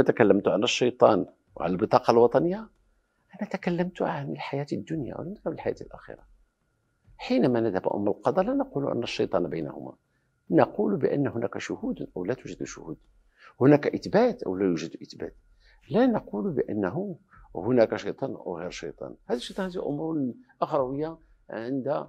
عندما تكلمت عن الشيطان وعن البطاقة الوطنية أنا تكلمت عن الحياة الدنيا ولم عن الحياة الآخرة حينما نذهب أم القضاء لا نقول أن الشيطان بينهما نقول بأن هناك شهود أو لا توجد شهود هناك إثبات أو لا يوجد إثبات لا نقول بأنه هناك شيطان أو غير شيطان هذا الشيطان هذه أمور أخروية عند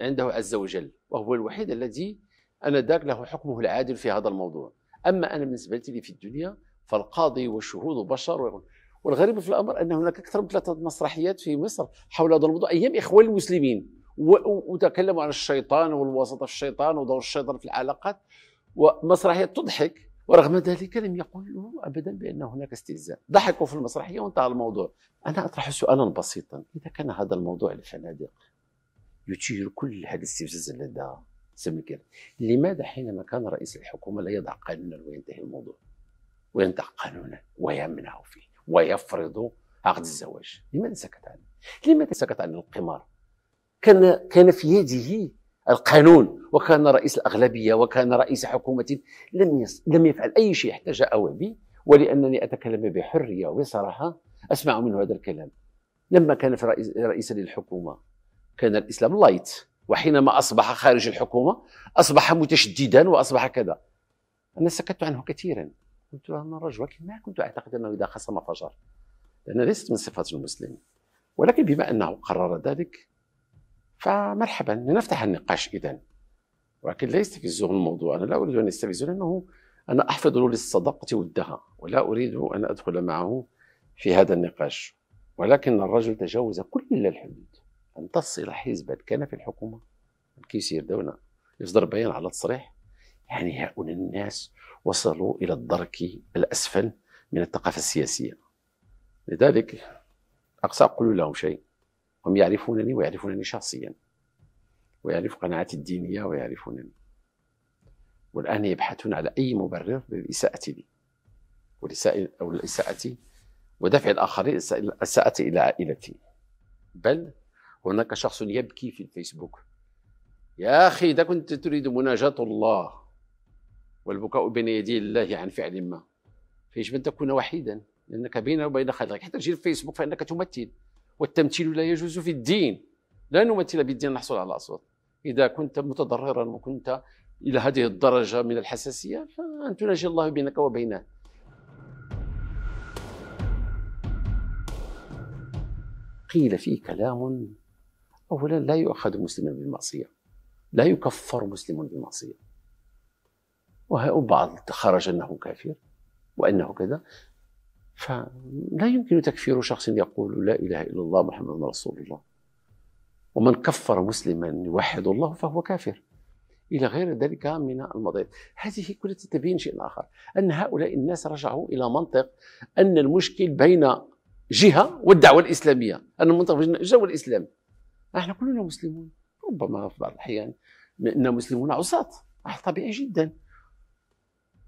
عنده عز وجل وهو الوحيد الذي أنا ذاك له حكمه العادل في هذا الموضوع أما أنا بالنسبة لي في الدنيا فالقاضي والشهود بشر والغريب في الامر ان هناك اكثر من ثلاثه مسرحيات في مصر حول هذا الموضوع ايام اخوان المسلمين وتكلموا عن الشيطان والوساطه في الشيطان ودور الشيطان في العلاقات ومسرحيه تضحك ورغم ذلك لم يقولوا ابدا بان هناك استهزاء ضحكوا في المسرحيه وانتهى الموضوع انا اطرح سؤالا بسيطا اذا كان هذا الموضوع الفنادق يثير كل هذا الاستفزاز لدى سمكير لماذا حينما كان رئيس الحكومه لا يضع قانونا وينتهي الموضوع وينطق قانونا ويمنع فيه ويفرض عقد الزواج لماذا سكت عنه؟ لماذا سكت عن القمار؟ كان كان في يده القانون وكان رئيس الأغلبية وكان رئيس حكومة لم يص... لم يفعل أي شيء حتى جاء وبي ولأنني أتكلم بحرية وبصراحة أسمع منه هذا الكلام لما كان في رئيس... رئيسا للحكومة كان الإسلام لايت وحينما أصبح خارج الحكومة أصبح متشددا وأصبح كذا أنا سكت عنه كثيرا كنت رجل ولكن ما كنت اعتقد انه اذا خصم فجر لان ليست من صفات المسلم ولكن بما انه قرر ذلك فمرحبا لنفتح النقاش اذا ولكن لا يستفزه الموضوع انا لا اريد ان يستفزه لانه انا احفظ له للصداقه ودها ولا اريد ان ادخل معه في هذا النقاش ولكن الرجل تجاوز كل الحدود ان تصل حزبا كان في الحكومه كيسير دولة يصدر بيان على التصريح يعني هؤلاء الناس وصلوا إلى الدرك الأسفل من الثقافة السياسية لذلك أقصى أقول لهم شيء هم يعرفونني ويعرفونني شخصيا ويعرف قناعاتي الدينية ويعرفونني والآن يبحثون على أي مبرر للإساءة لي أو الإساءة ودفع الآخرين الإساءة إلى عائلتي بل هناك شخص يبكي في الفيسبوك يا أخي إذا كنت تريد مناجاة الله والبكاء بين يدي الله عن فعل ما فيجب أن تكون وحيدا لأنك بين وبين خالقك حتى تجي الفيسبوك فإنك تمثل والتمثيل لا يجوز في الدين لا نمثل بالدين نحصل على أصوات إذا كنت متضررا وكنت إلى هذه الدرجة من الحساسية فأن تناجي الله بينك وبينه قيل فيه كلام أولا لا يؤخذ مسلما بالمعصية لا يكفر مسلم بالمعصية وبعض خرج أنه كافر وأنه كذا فلا يمكن تكفير شخص يقول لا إله إلا الله محمد رسول الله ومن كفر مسلما يوحد الله فهو كافر إلى غير ذلك من المضايق هذه كلها تبين شيء آخر أن هؤلاء الناس رجعوا إلى منطق أن المشكل بين جهة والدعوة الإسلامية أن المنطق بين الجهة والإسلام نحن كلنا مسلمون ربما في بعض الأحيان أننا مسلمون عصاة طبيعي جدا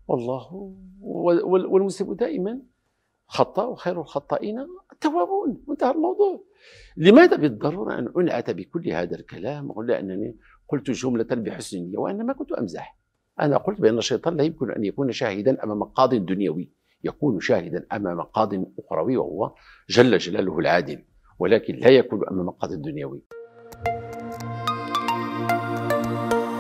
والله والمسلم دائما خطا وخير الخطائين التوابون وانتهى الموضوع لماذا بالضرورة أن أنعت بكل هذا الكلام ولا أنني قلت جملة بحسن نية وانما كنت أمزح أنا قلت بأن الشيطان لا يمكن أن يكون شاهدا أمام قاض دنيوي يكون شاهدا أمام قاض أخروي وهو جل جلاله العادل ولكن لا يكون أمام قاض دنيوي